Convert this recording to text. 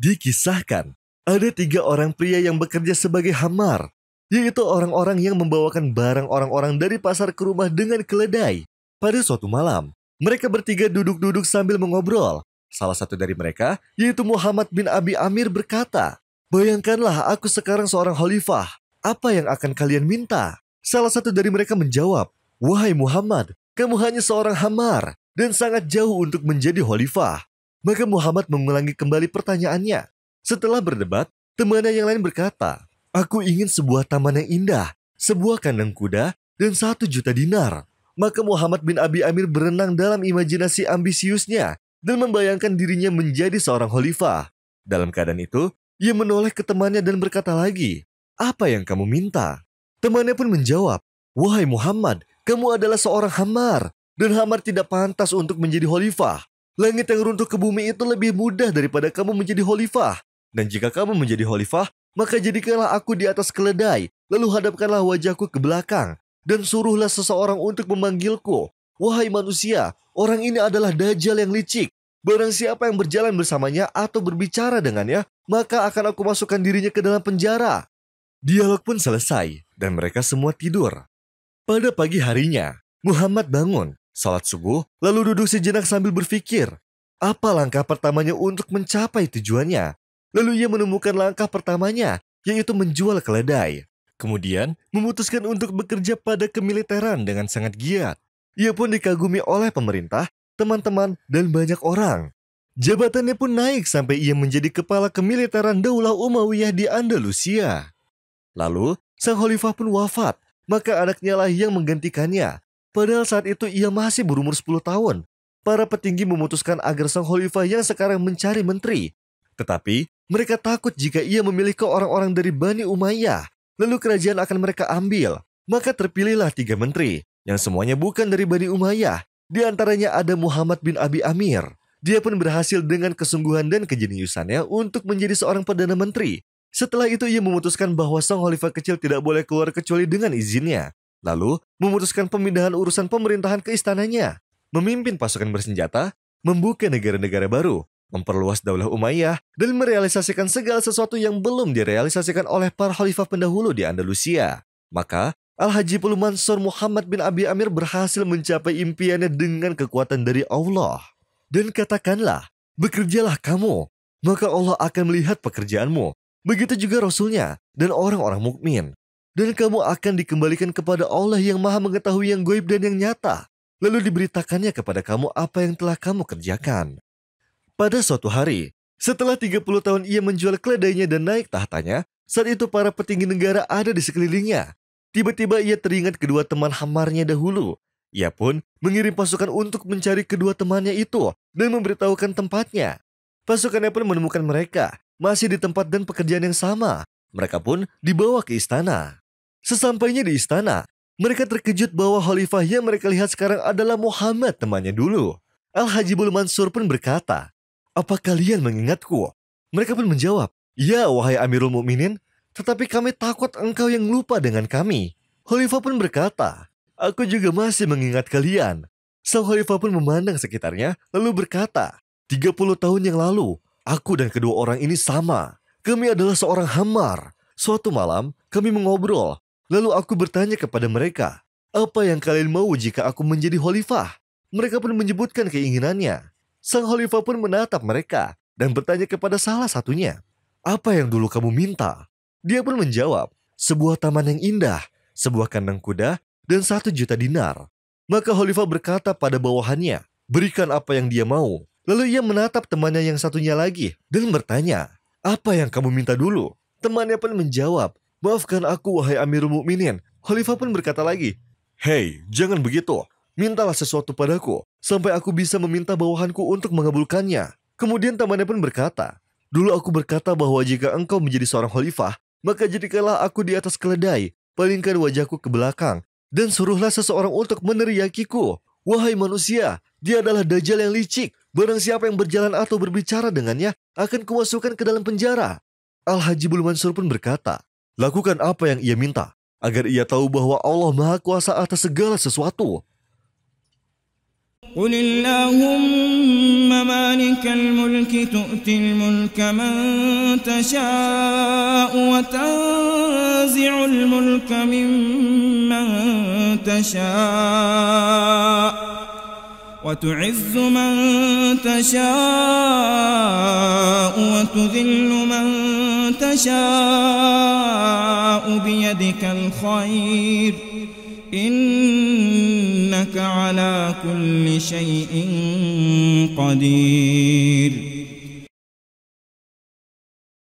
Dikisahkan, ada tiga orang pria yang bekerja sebagai hamar, yaitu orang-orang yang membawakan barang orang-orang dari pasar ke rumah dengan keledai. Pada suatu malam, mereka bertiga duduk-duduk sambil mengobrol. Salah satu dari mereka, yaitu Muhammad bin Abi Amir berkata, Bayangkanlah aku sekarang seorang khalifah, apa yang akan kalian minta? Salah satu dari mereka menjawab, Wahai Muhammad, kamu hanya seorang hamar dan sangat jauh untuk menjadi khalifah. Maka Muhammad mengulangi kembali pertanyaannya. Setelah berdebat, temannya yang lain berkata, Aku ingin sebuah taman yang indah, sebuah kandang kuda, dan satu juta dinar. Maka Muhammad bin Abi Amir berenang dalam imajinasi ambisiusnya dan membayangkan dirinya menjadi seorang khalifah. Dalam keadaan itu, ia menoleh ke temannya dan berkata lagi, apa yang kamu minta? Temannya pun menjawab, Wahai Muhammad, kamu adalah seorang Hamar, dan Hamar tidak pantas untuk menjadi khalifah. Langit yang runtuh ke bumi itu lebih mudah daripada kamu menjadi khalifah. Dan jika kamu menjadi khalifah, maka jadikanlah aku di atas keledai, lalu hadapkanlah wajahku ke belakang, dan suruhlah seseorang untuk memanggilku. Wahai manusia, orang ini adalah dajjal yang licik. Barang siapa yang berjalan bersamanya atau berbicara dengannya, maka akan aku masukkan dirinya ke dalam penjara. Dialog pun selesai, dan mereka semua tidur. Pada pagi harinya, Muhammad bangun salat subuh, lalu duduk sejenak sambil berpikir, apa langkah pertamanya untuk mencapai tujuannya. Lalu ia menemukan langkah pertamanya, yaitu menjual keledai. Kemudian, memutuskan untuk bekerja pada kemiliteran dengan sangat giat. Ia pun dikagumi oleh pemerintah, teman-teman, dan banyak orang. Jabatannya pun naik sampai ia menjadi kepala kemiliteran Daulah Umayyah di Andalusia. Lalu, sang khalifah pun wafat, maka anaknya lah yang menggantikannya, Padahal saat itu ia masih berumur 10 tahun. Para petinggi memutuskan agar Sang Khalifah yang sekarang mencari menteri. Tetapi mereka takut jika ia memilih ke orang-orang dari Bani Umayyah. Lalu kerajaan akan mereka ambil. Maka terpilihlah tiga menteri yang semuanya bukan dari Bani Umayyah. Di antaranya ada Muhammad bin Abi Amir. Dia pun berhasil dengan kesungguhan dan kejeniusannya untuk menjadi seorang Perdana Menteri. Setelah itu ia memutuskan bahwa Sang Khalifah kecil tidak boleh keluar kecuali dengan izinnya lalu memutuskan pemindahan urusan pemerintahan ke istananya, memimpin pasukan bersenjata, membuka negara-negara baru, memperluas daulah Umayyah, dan merealisasikan segala sesuatu yang belum direalisasikan oleh para khalifah pendahulu di Andalusia. Maka, Al-Haji Mansur Muhammad bin Abi Amir berhasil mencapai impiannya dengan kekuatan dari Allah. Dan katakanlah, bekerjalah kamu, maka Allah akan melihat pekerjaanmu. Begitu juga Rasulnya dan orang-orang mukmin. Dan kamu akan dikembalikan kepada Allah yang maha mengetahui yang goib dan yang nyata. Lalu diberitakannya kepada kamu apa yang telah kamu kerjakan. Pada suatu hari, setelah 30 tahun ia menjual keledainya dan naik tahtanya, saat itu para petinggi negara ada di sekelilingnya. Tiba-tiba ia teringat kedua teman hamarnya dahulu. Ia pun mengirim pasukan untuk mencari kedua temannya itu dan memberitahukan tempatnya. Pasukannya pun menemukan mereka, masih di tempat dan pekerjaan yang sama, mereka pun dibawa ke istana. Sesampainya di istana, mereka terkejut bahwa khalifah yang mereka lihat sekarang adalah Muhammad temannya dulu. Al-Hajibul Mansur pun berkata, apa kalian mengingatku? Mereka pun menjawab, ya wahai Amirul Mukminin, tetapi kami takut engkau yang lupa dengan kami. Khalifah pun berkata, aku juga masih mengingat kalian. Sang Khalifah pun memandang sekitarnya, lalu berkata, 30 tahun yang lalu, aku dan kedua orang ini sama. Kami adalah seorang hamar. Suatu malam, kami mengobrol. Lalu aku bertanya kepada mereka, apa yang kalian mau jika aku menjadi khalifah? Mereka pun menyebutkan keinginannya. Sang khalifah pun menatap mereka dan bertanya kepada salah satunya, apa yang dulu kamu minta? Dia pun menjawab, sebuah taman yang indah, sebuah kandang kuda, dan satu juta dinar. Maka khalifah berkata pada bawahannya, berikan apa yang dia mau. Lalu ia menatap temannya yang satunya lagi dan bertanya, apa yang kamu minta dulu? Temannya pun menjawab, Maafkan aku, wahai Amirul Mukminin. Khalifah pun berkata lagi, Hei, jangan begitu. Mintalah sesuatu padaku, sampai aku bisa meminta bawahanku untuk mengabulkannya. Kemudian temannya pun berkata, Dulu aku berkata bahwa jika engkau menjadi seorang khalifah, maka jadikanlah aku di atas keledai, palingkan wajahku ke belakang, dan suruhlah seseorang untuk meneriakiku. Wahai manusia, dia adalah dajjal yang licik. Barang siapa yang berjalan atau berbicara dengannya akan kumasukkan ke dalam penjara. Al-Haji Mansur pun berkata, lakukan apa yang ia minta, agar ia tahu bahwa Allah Maha Kuasa atas segala sesuatu. وتعز من تشاء وتذل من تشاء بيدك الخير إنك على كل شيء قدير